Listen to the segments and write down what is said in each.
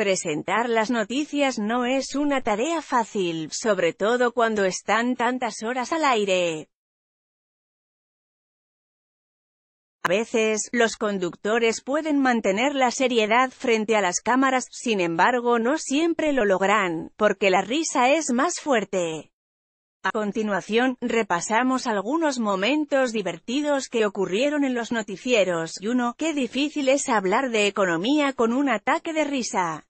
Presentar las noticias no es una tarea fácil, sobre todo cuando están tantas horas al aire. A veces, los conductores pueden mantener la seriedad frente a las cámaras, sin embargo no siempre lo logran, porque la risa es más fuerte. A continuación, repasamos algunos momentos divertidos que ocurrieron en los noticieros, y uno, qué difícil es hablar de economía con un ataque de risa.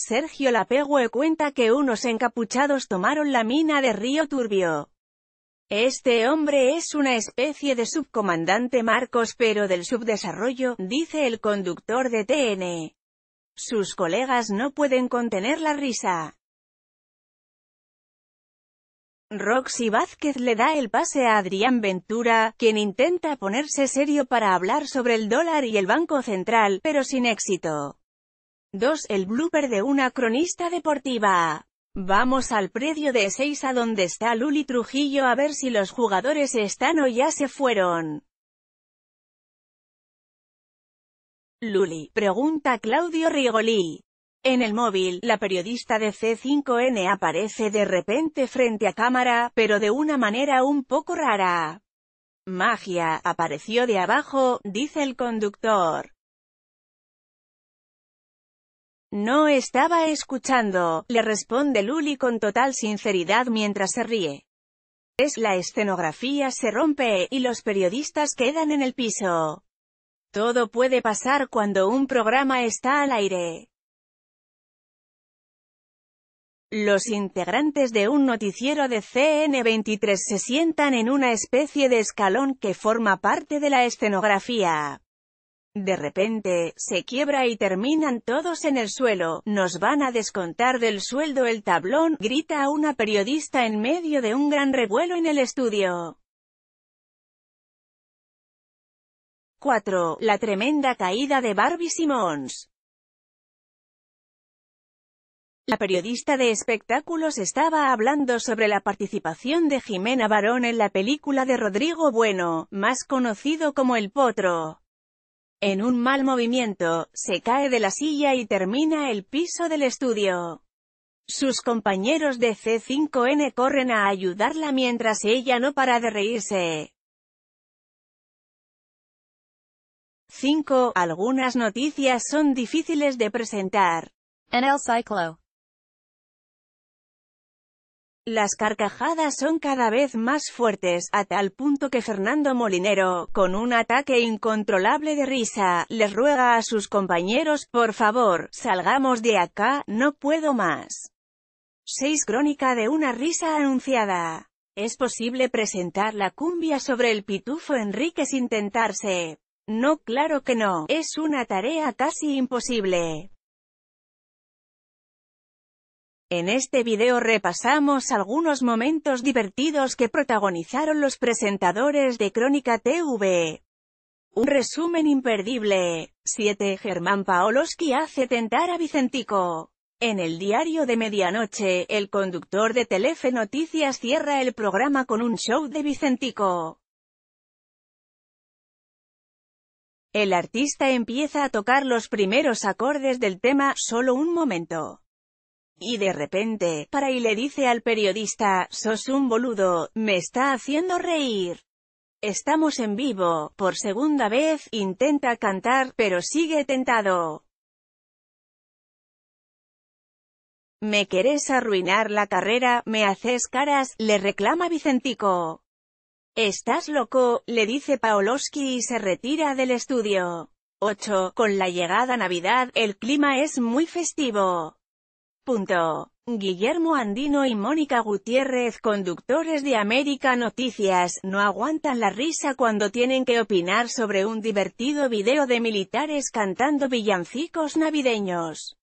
Sergio Lapegue cuenta que unos encapuchados tomaron la mina de Río Turbio. Este hombre es una especie de subcomandante Marcos pero del subdesarrollo, dice el conductor de TN. Sus colegas no pueden contener la risa. Roxy Vázquez le da el pase a Adrián Ventura, quien intenta ponerse serio para hablar sobre el dólar y el Banco Central, pero sin éxito. 2. El blooper de una cronista deportiva. Vamos al predio de a donde está Luli Trujillo a ver si los jugadores están o ya se fueron. Luli, pregunta Claudio Rigolí. En el móvil, la periodista de C5N aparece de repente frente a cámara, pero de una manera un poco rara. Magia, apareció de abajo, dice el conductor. No estaba escuchando, le responde Luli con total sinceridad mientras se ríe. Es la escenografía se rompe, y los periodistas quedan en el piso. Todo puede pasar cuando un programa está al aire. Los integrantes de un noticiero de CN23 se sientan en una especie de escalón que forma parte de la escenografía. De repente, se quiebra y terminan todos en el suelo, nos van a descontar del sueldo el tablón, grita una periodista en medio de un gran revuelo en el estudio. 4. La tremenda caída de Barbie Simmons. La periodista de espectáculos estaba hablando sobre la participación de Jimena Barón en la película de Rodrigo Bueno, más conocido como El Potro. En un mal movimiento, se cae de la silla y termina el piso del estudio. Sus compañeros de C5N corren a ayudarla mientras ella no para de reírse. 5. Algunas noticias son difíciles de presentar. En el ciclo. Las carcajadas son cada vez más fuertes, a tal punto que Fernando Molinero, con un ataque incontrolable de risa, les ruega a sus compañeros, por favor, salgamos de acá, no puedo más. 6. Crónica de una risa anunciada. Es posible presentar la cumbia sobre el pitufo Enrique sin tentarse. No claro que no, es una tarea casi imposible. En este video repasamos algunos momentos divertidos que protagonizaron los presentadores de Crónica TV. Un resumen imperdible. 7. Germán Paoloski hace tentar a Vicentico. En el diario de medianoche, el conductor de Telefe Noticias cierra el programa con un show de Vicentico. El artista empieza a tocar los primeros acordes del tema «Solo un momento». Y de repente, para y le dice al periodista, sos un boludo, me está haciendo reír. Estamos en vivo, por segunda vez, intenta cantar, pero sigue tentado. Me querés arruinar la carrera, me haces caras, le reclama Vicentico. Estás loco, le dice Paolowski y se retira del estudio. 8. Con la llegada Navidad, el clima es muy festivo. Guillermo Andino y Mónica Gutiérrez, conductores de América Noticias, no aguantan la risa cuando tienen que opinar sobre un divertido video de militares cantando villancicos navideños.